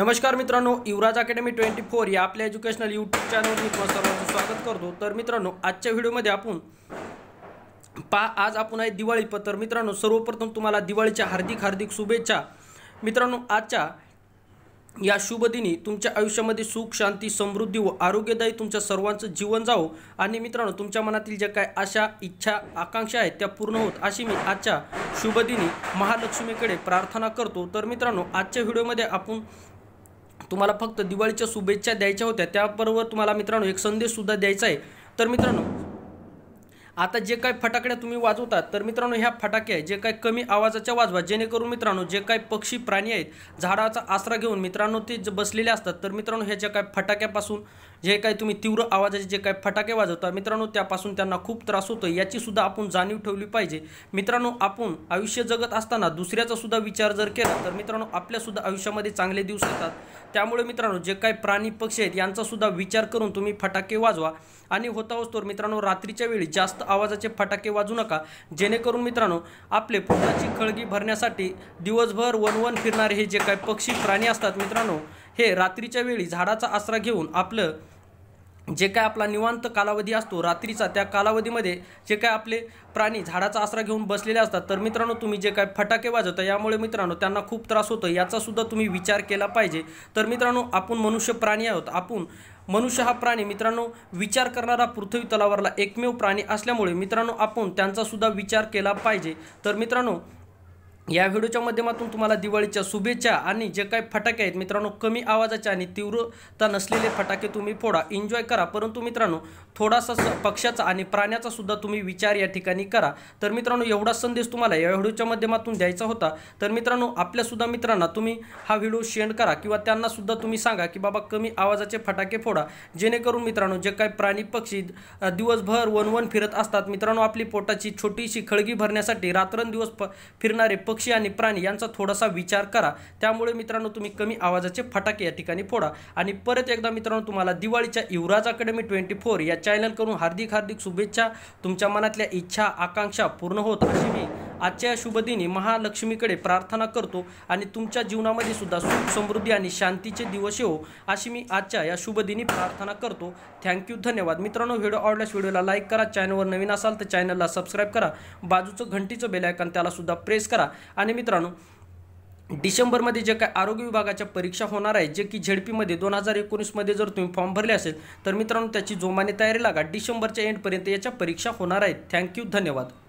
नमस्कार मित्रांनो युवराज academy twenty four या आपल्या एज्युकेशनल यूट्यूब चॅनलवर मी तुम्हाला सर्वांचं स्वागत करतो तर मित्रांनो आजच्या व्हिडिओमध्ये आपण पा आज आपण आहे दिवाळी पत्र मित्रांनो सर्वप्रथम तुम्हाला दिवाळीच्या हार्दिक हार्दिक शुभेच्छा मित्रांनो आजच्या या शुभदिनी तुमच्या आयुष्यामध्ये सुख शांती समृद्धी व आरोग्यदायी तुमच्या सर्वांचं जीवन जावो आणि मित्रांनो तुमच्या मनातील ज्या काय आशा इच्छा आकांक्षा आहेत त्या पूर्ण होत अशी मी आजच्या शुभदिनी महालक्ष्मीकडे प्रार्थना करतो तर मित्रांनो आजच्या व्हिडिओमध्ये आपण तुम्हाला फक्त दिवाळीच्या शुभेच्छा द्यायच्या होत्या त्याबरोबर तुम्हाला मित्रांनो एक संदेश सुद्धा द्यायचा आहे तर मित्रांनो आता जे काही फटाकड्या तुम्ही वाजवतात तर मित्रांनो ह्या फटाके जे काही कमी आवाजाच्या वाजवा जेणेकरून मित्रांनो जे काही पक्षी प्राणी आहेत झाडाचा आसरा घेऊन मित्रांनो ते बसलेले असतात तर मित्रांनो ह्या ज्या काही फटाक्यापासून जे काही तुम्ही तीव्र आवाजाचे जे काही फटाके वाजवता मित्रांनो त्यापासून त्यांना खूप त्रास होतो याची सुद्धा आपण जाणीव ठेवली पाहिजे मित्रांनो आपण आयुष्य जगत असताना दुसऱ्याचा सुद्धा विचार जर केला तर मित्रांनो आपल्यासुद्धा आयुष्यामध्ये चांगले दिवस येतात त्यामुळे मित्रांनो जे काही प्राणी पक्षी आहेत यांचासुद्धा विचार करून तुम्ही फटाके वाजवा आणि होता होतो मित्रांनो रात्रीच्या वेळी जास्त आवाजाचे फटाके वाजू नका जेणेकरून मित्रांनो आपले पोटाची खळगी भरण्यासाठी दिवसभर वनवन फिरणारे हे जे काही पक्षी प्राणी असतात मित्रांनो हे रात्रीच्या वेळी झाडाचा आसरा घेऊन आपलं जे काय आपला निवांत कालावधी असतो रात्रीचा त्या कालावधीमध्ये जे काय आपले प्राणी झाडाचा आसरा घेऊन बसलेले असतात तर मित्रांनो तुम्ही जे काय फटाके वाजवता यामुळे मित्रांनो त्यांना खूप त्रास होतो याचासुद्धा तुम्ही विचार केला पाहिजे तर मित्रांनो आपण मनुष्य प्राणी आहोत आपण मनुष्य हा प्राणी मित्रांनो विचार करणारा पृथ्वी तलावरला एकमेव प्राणी असल्यामुळे मित्रांनो आपण त्यांचासुद्धा विचार केला पाहिजे तर मित्रांनो या व्हिडिओच्या माध्यमातून तुम्हाला दिवाळीच्या शुभेच्छा आणि जे काही फटाके आहेत मित्रांनो कमी आवाजाचे आणि तीव्रता नसलेले फटाके तुम्ही फोडा एन्जॉय करा परंतु मित्रांनो थोडासा पक्षाचा आणि प्राण्याचा सुद्धा तुम्ही विचार या ठिकाणी करा तर मित्रांनो एवढा संदेश तुम्हाला या व्हिडिओच्या माध्यमातून द्यायचा होता तर मित्रांनो आपल्यासुद्धा मित्रांना तुम्ही हा व्हिडिओ शेअर करा किंवा त्यांनासुद्धा तुम्ही सांगा की बाबा कमी आवाजाचे फटाके फोडा जेणेकरून मित्रांनो जे काही प्राणी पक्षी दिवसभर वनवन फिरत असतात मित्रांनो आपली पोटाची छोटीशी खळगी भरण्यासाठी रात्रंदिवस फिरणारे पक्षी पक्षी आणि प्राणी यांचा थोडासा विचार करा त्यामुळे मित्रांनो तुम्ही कमी आवाजाचे फटाके या ठिकाणी फोडा आणि परत एकदा मित्रांनो तुम्हाला दिवाळीच्या युवराज अकॅडमी ट्वेंटी फोर या चॅनलकडून हार्दिक हार्दिक शुभेच्छा तुमच्या मनातल्या इच्छा आकांक्षा पूर्ण होत अशी मी आजच्या या शुभदिनी महालक्ष्मीकडे प्रार्थना करतो आणि तुमच्या जीवनामध्ये सुद्धा सुख समृद्धी आणि शांतीचे दिवस येऊ अशी मी आजच्या या शुभदिनी प्रार्थना करतो थँक्यू धन्यवाद मित्रांनो व्हिडिओ आवडल्यास व्हिडिओला लाईक करा चॅनलवर नवीन असाल तर चॅनलला सबस्क्राईब करा बाजूचं घंटीचं बेलायकन त्यालासुद्धा प्रेस करा आणि मित्रांनो डिसेंबरमध्ये जे काय आरोग्य विभागाच्या परीक्षा होणार आहे जे की झेडपीमध्ये दोन हजार एकोणीसमध्ये जर तुम्ही फॉर्म भरले असेल तर मित्रांनो त्याची जोमाने तयारी लागा डिसेंबरच्या एंडपर्यंत याच्या परीक्षा होणार आहेत थँक्यू धन्यवाद